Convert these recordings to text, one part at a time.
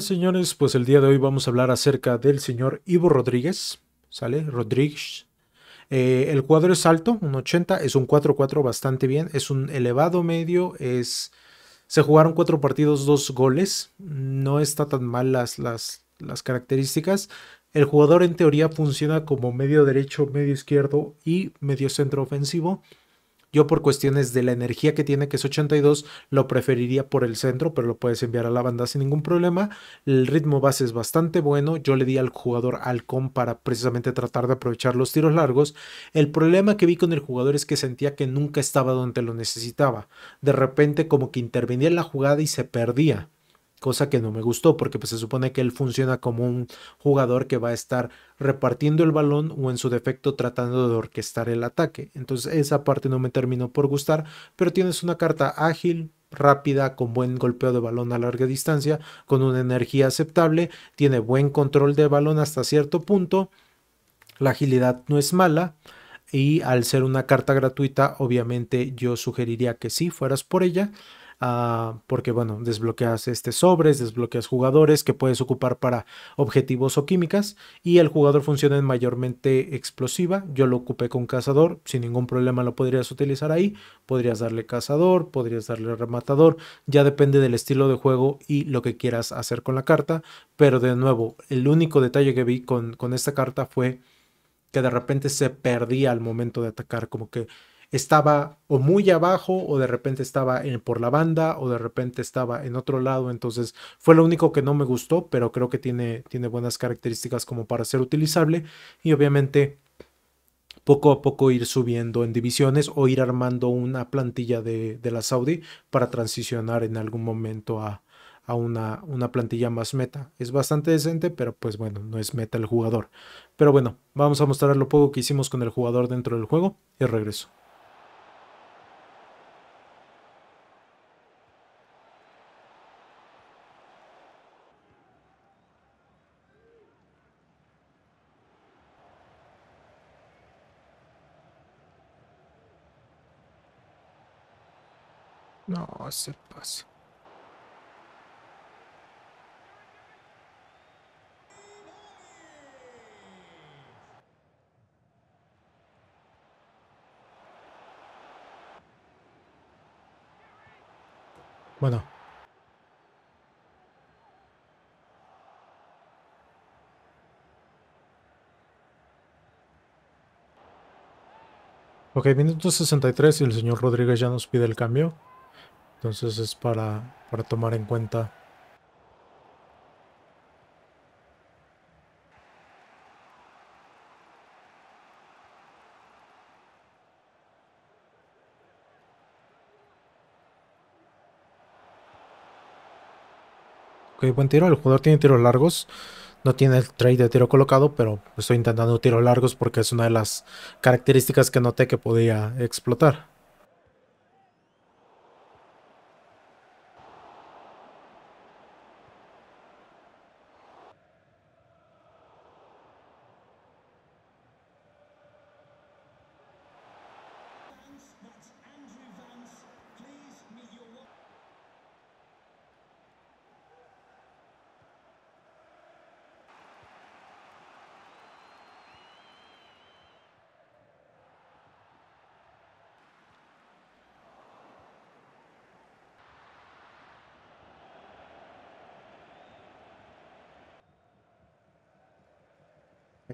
señores, pues el día de hoy vamos a hablar acerca del señor Ivo Rodríguez, ¿sale? Rodríguez. Eh, el cuadro es alto, un 80, es un 4-4 bastante bien, es un elevado medio, es... Se jugaron cuatro partidos, dos goles, no está tan mal las, las, las características. El jugador en teoría funciona como medio derecho, medio izquierdo y medio centro ofensivo. Yo por cuestiones de la energía que tiene, que es 82, lo preferiría por el centro, pero lo puedes enviar a la banda sin ningún problema. El ritmo base es bastante bueno. Yo le di al jugador halcón para precisamente tratar de aprovechar los tiros largos. El problema que vi con el jugador es que sentía que nunca estaba donde lo necesitaba. De repente como que intervenía en la jugada y se perdía cosa que no me gustó porque pues, se supone que él funciona como un jugador que va a estar repartiendo el balón o en su defecto tratando de orquestar el ataque. Entonces esa parte no me terminó por gustar, pero tienes una carta ágil, rápida, con buen golpeo de balón a larga distancia, con una energía aceptable, tiene buen control de balón hasta cierto punto, la agilidad no es mala. Y al ser una carta gratuita, obviamente yo sugeriría que sí fueras por ella. Ah, porque bueno, desbloqueas este sobres, desbloqueas jugadores que puedes ocupar para objetivos o químicas y el jugador funciona en mayormente explosiva. Yo lo ocupé con cazador, sin ningún problema lo podrías utilizar ahí. Podrías darle cazador, podrías darle rematador, ya depende del estilo de juego y lo que quieras hacer con la carta. Pero de nuevo, el único detalle que vi con, con esta carta fue que de repente se perdía al momento de atacar, como que estaba o muy abajo o de repente estaba en, por la banda o de repente estaba en otro lado. Entonces fue lo único que no me gustó, pero creo que tiene, tiene buenas características como para ser utilizable y obviamente poco a poco ir subiendo en divisiones o ir armando una plantilla de, la Saudi para transicionar en algún momento a, a una, una, plantilla más meta. Es bastante decente, pero pues bueno, no es meta el jugador. Pero bueno, vamos a mostrar lo poco que hicimos con el jugador dentro del juego y regreso. No, se pasa. Bueno. Ok, minuto 63 y el señor Rodríguez ya nos pide el cambio. Entonces es para, tomar en cuenta. Ok, buen tiro. El jugador tiene tiros largos. No tiene el trade de tiro colocado, pero estoy intentando tiros largos porque es una de las características que noté que podía explotar.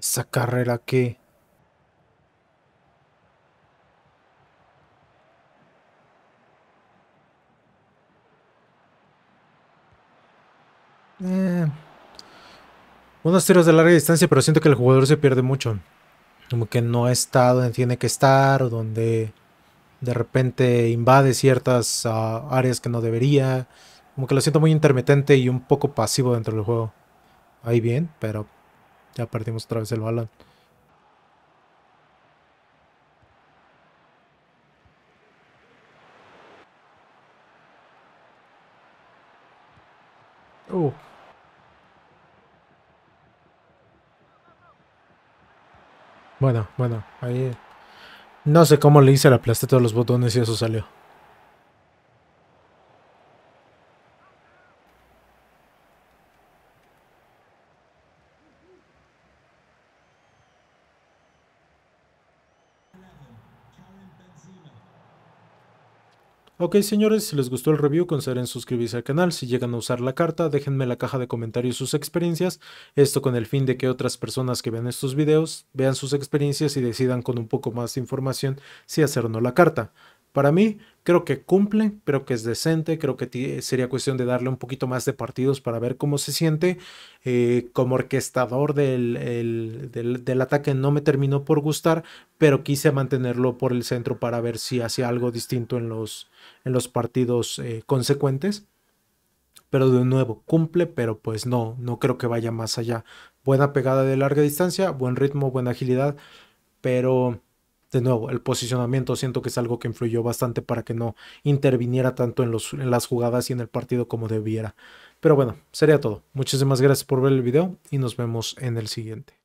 Esa carrera que... Eh, unos tiros de larga distancia, pero siento que el jugador se pierde mucho. Como que no está donde tiene que estar, o donde de repente invade ciertas ah, áreas que no debería. Como que lo siento muy intermitente y un poco pasivo dentro del juego. Ahí bien, pero ya perdimos otra vez el balón. Uh. Bueno, bueno, ahí... Eh. No sé cómo le hice, le aplasté todos los botones y eso salió. Ok señores, si les gustó el review consideren suscribirse al canal, si llegan a usar la carta déjenme en la caja de comentarios sus experiencias, esto con el fin de que otras personas que vean estos videos vean sus experiencias y decidan con un poco más de información si hacer o no la carta. Para mí, creo que cumple, creo que es decente, creo que sería cuestión de darle un poquito más de partidos para ver cómo se siente. Eh, como orquestador del, del, ataque no me terminó por gustar, pero quise mantenerlo por el centro para ver si hacía algo distinto en los, en los partidos eh, consecuentes. Pero de nuevo, cumple, pero pues no, no creo que vaya más allá. Buena pegada de larga distancia, buen ritmo, buena agilidad, pero de nuevo, el posicionamiento siento que es algo que influyó bastante para que no interviniera tanto en, las jugadas y en el partido como debiera. Pero bueno, sería todo. Muchísimas gracias por ver el video y nos vemos en el siguiente.